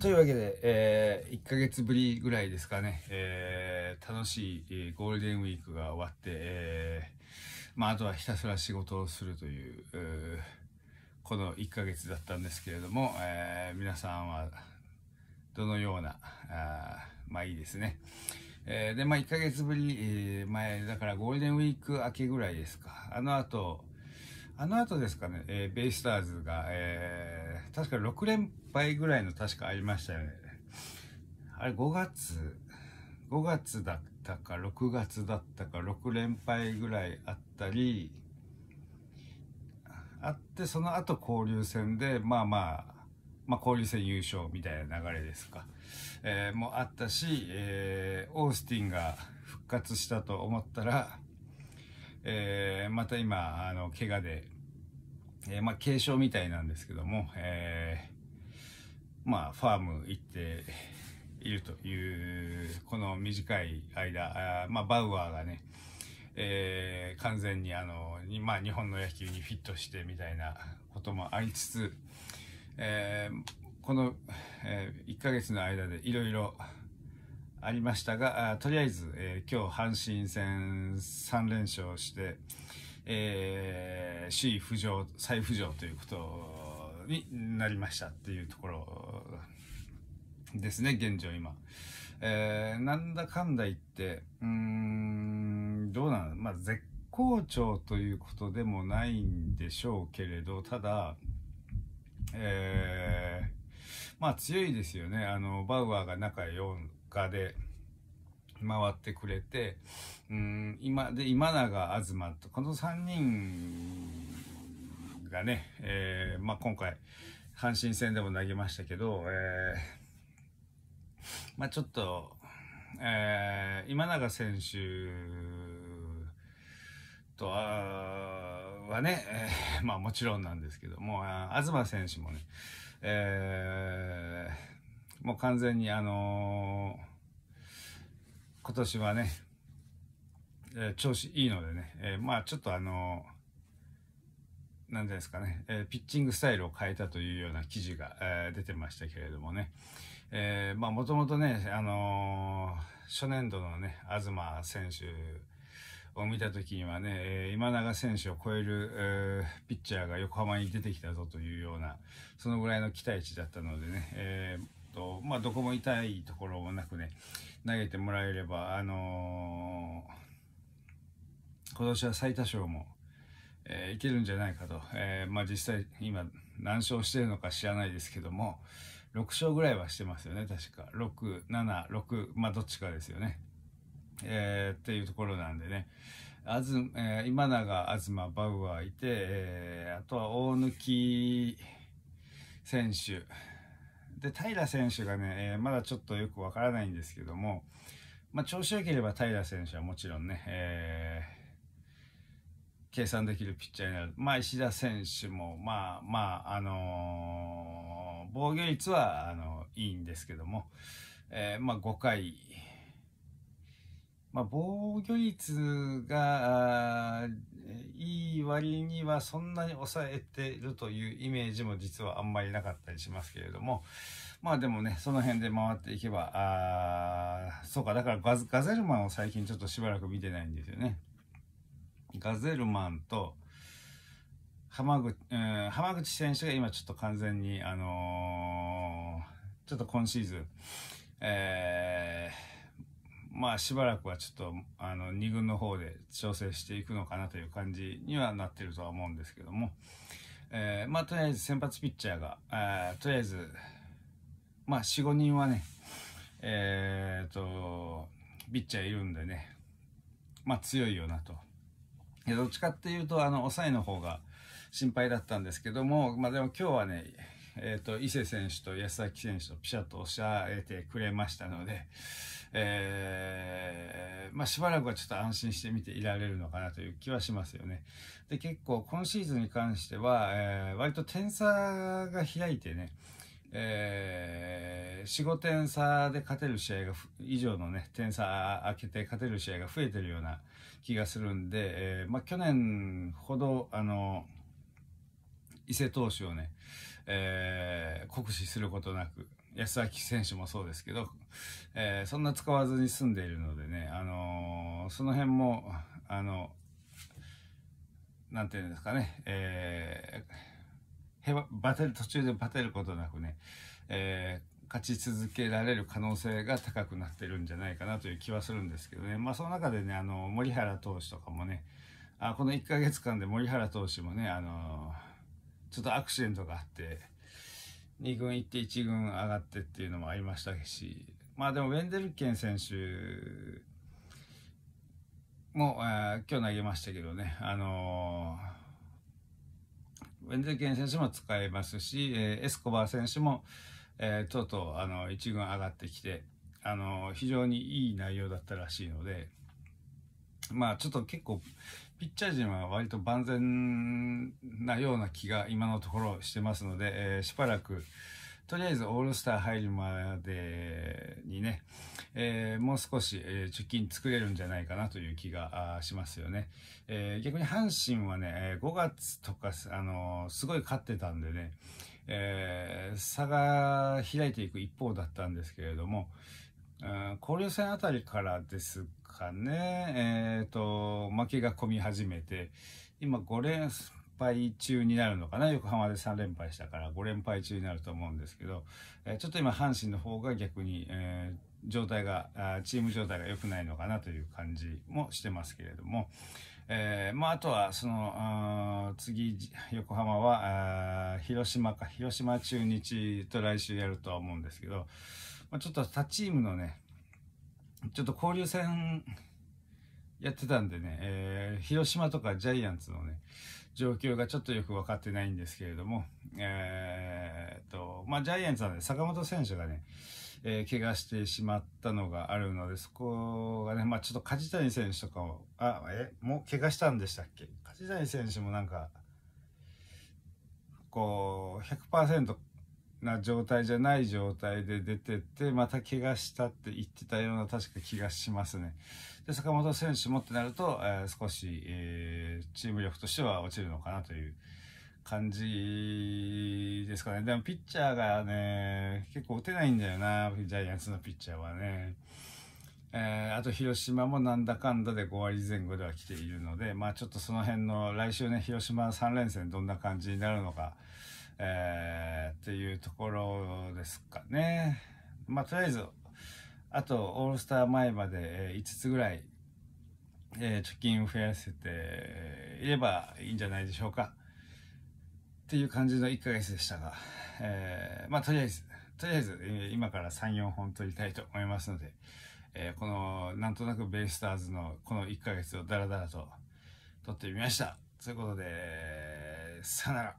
というわけで、えー、1ヶ月ぶりぐらいですかね、えー、楽しいゴールデンウィークが終わって、えー、まあ、あとはひたすら仕事をするという、この1ヶ月だったんですけれども、え皆さんはどのような、あまあいいですね。えで、まあ1ヶ月ぶり、え前、だからゴールデンウィーク明けぐらいですか。あの後、あの後ですかね、えー、ベイスターズが、えー、確か6連敗ぐらいの確かありましたよね。あれ5月、5月だったか6月だったか6連敗ぐらいあったり、あって、その後交流戦で、まあまあ、まあ、交流戦優勝みたいな流れですか、えー、もあったし、えー、オースティンが復活したと思ったら、えー、また今、あの、怪我で、えー、まあ、軽症みたいなんですけども、えー、まあ、ファーム行っているという、この短い間、あまあ、バウアーがね、えー、完全にあの、まあ、日本の野球にフィットしてみたいなこともありつつ、えー、この、えー、1ヶ月の間でいろいろありましたが、とりあえず、えー、今日阪神戦3連勝して、えー、首位浮上、再浮上ということになりましたっていうところですね、現状今。えー、なんだかんだ言って、うーん、どうなのまあ、絶好調ということでもないんでしょうけれど、ただ、えー、まあ強いですよね。あの、バウアーが中4、で回ってくれて、うん、今、で、今永、東と、この3人がね、えー、まあ、今回、阪神戦でも投げましたけど、えー、まあ、ちょっと、えー、今永選手とはね、えー、まあ、もちろんなんですけども、東選手もね、えー、もう完全にあのー今年はね、えー、調子いいのでね、えー、まあちょっとあのー、なんですかね、えー、ピッチングスタイルを変えたというような記事が、えー、出てましたけれどもね、えー、まあもともとね、あのー、初年度のね、東選手を見た時にはね、えー、今永選手を超える、えー、ピッチャーが横浜に出てきたぞというような、そのぐらいの期待値だったのでね、えーと、まあ、どこも痛いところもなくね、投げてもらえれば、あのー、今年は最多勝も、えー、いけるんじゃないかと、えー、まあ、実際今何勝してるのか知らないですけども、6勝ぐらいはしてますよね、確か。6、7、6、まあ、どっちかですよね。えー、っていうところなんでね。あず、えー、今永、東、バウアーいて、えー、あとは大貫選手、で、平選手がね、えー、まだちょっとよくわからないんですけども、まあ、調子良ければ平選手はもちろんね、えー、計算できるピッチャーになる。まあ、石田選手も、まあまあ、あのー、防御率は、あのいいんですけども、えまあ、5回、まあ、防御率がいい割にはそんなに抑えてるというイメージも実はあんまりなかったりしますけれども、まあでもね、その辺で回っていけば、あそうか、だからガガゼルマンを最近ちょっとしばらく見てないんですよね。ガゼルマンと浜口、うん、浜口選手が今ちょっと完全に、あのー、ちょっと今シーズン、えーまあしばらくはちょっとあの2軍の方で調整していくのかなという感じにはなってるとは思うんですけども、えー、まあとりあえず先発ピッチャーが、えー、とりあえず、まあ4、5人はね、えっ、ー、と、ピッチャーいるんでね、まあ強いよなと。どっちかっていうと、あの、抑えの方が心配だったんですけども、まあでも今日はね、えー、と、伊勢選手と安崎選手とピシャッとおっしゃえてくれましたので、えー、まあ、しばらくはちょっと安心して見ていられるのかなという気はしますよね。で、結構今シーズンに関しては、えー、割と点差が開いてね、えー、4、5点差で勝てる試合が、以上のね、点差開けて勝てる試合が増えてるような気がするんで、えー、まあ、去年ほど、あの、伊勢投手をね、えー、酷使することなく、安明選手もそうですけど、えー、そんな使わずに済んでいるのでね、あのー、その辺も、あの、なんていうんですかね、えー、へば、バテる、途中でバテることなくね、えー、勝ち続けられる可能性が高くなってるんじゃないかなという気はするんですけどね。まあ、その中でね、あの、森原投手とかもね、あこの1ヶ月間で森原投手もね、あのーちょっとアクシデントがあって、2軍行って1軍上がってっていうのもありましたし、まあでもウェンデルケン選手も、えー、今日投げましたけどね、あのー、ウェンデルケン選手も使えますし、えー、エスコバー選手も、えー、とうとうあの1軍上がってきて、あの非常にいい内容だったらしいので、まあちょっと結構ピッチャー陣は割と万全なような気が今のところしてますので、えー、しばらく、とりあえずオールスター入るまでにね、えー、もう少し、えー、貯金作れるんじゃないかなという気がしますよね。えー、逆に阪神はね、5月とか、あのー、すごい勝ってたんでね、えー、差が開いていく一方だったんですけれども、交流戦あたりからですかね、えー、と、負けが込み始めて、今5連敗中になるのかな、横浜で3連敗したから5連敗中になると思うんですけど、えちょっと今阪神の方が逆に、えー、状態がチーム状態が良くないのかなという感じもしてますけれども、えー、まあ、あとは、その、次、横浜は、広島か、広島中日と来週やるとは思うんですけど、まあ、ちょっと他チームのね、ちょっと交流戦やってたんでね、えー、広島とかジャイアンツのね、状況がちょっとよく分かってないんですけれども、えー、と、まあ、ジャイアンツはね、坂本選手がね、えー、怪我してしまったのがあるので、そこがね、まあ、ちょっと梶谷選手とかも、あ、え、もう怪我したんでしたっけ梶谷選手もなんか、こう、100%な状態じゃない状態で出てって、また怪我したって言ってたような確か気がしますね。で、坂本選手もってなると、えー、少し、えー、チーム力としては落ちるのかなという感じですかね。でもピッチャーがね、結構打てないんだよな、ジャイアンツのピッチャーはね。えー、あと広島もなんだかんだで5割前後では来ているので、まあちょっとその辺の来週ね、広島3連戦どんな感じになるのか、えーっていうところですかね。まあ、とりあえず、あと、オールスター前まで5つぐらい、え貯金を増やせていればいいんじゃないでしょうか。っていう感じの1ヶ月でしたが、えー、まあ、とりあえず、とりあえず、今から3、4本撮りたいと思いますので、えー、この、なんとなくベイスターズのこの1ヶ月をダラダラと撮ってみました。ということで、さよなら。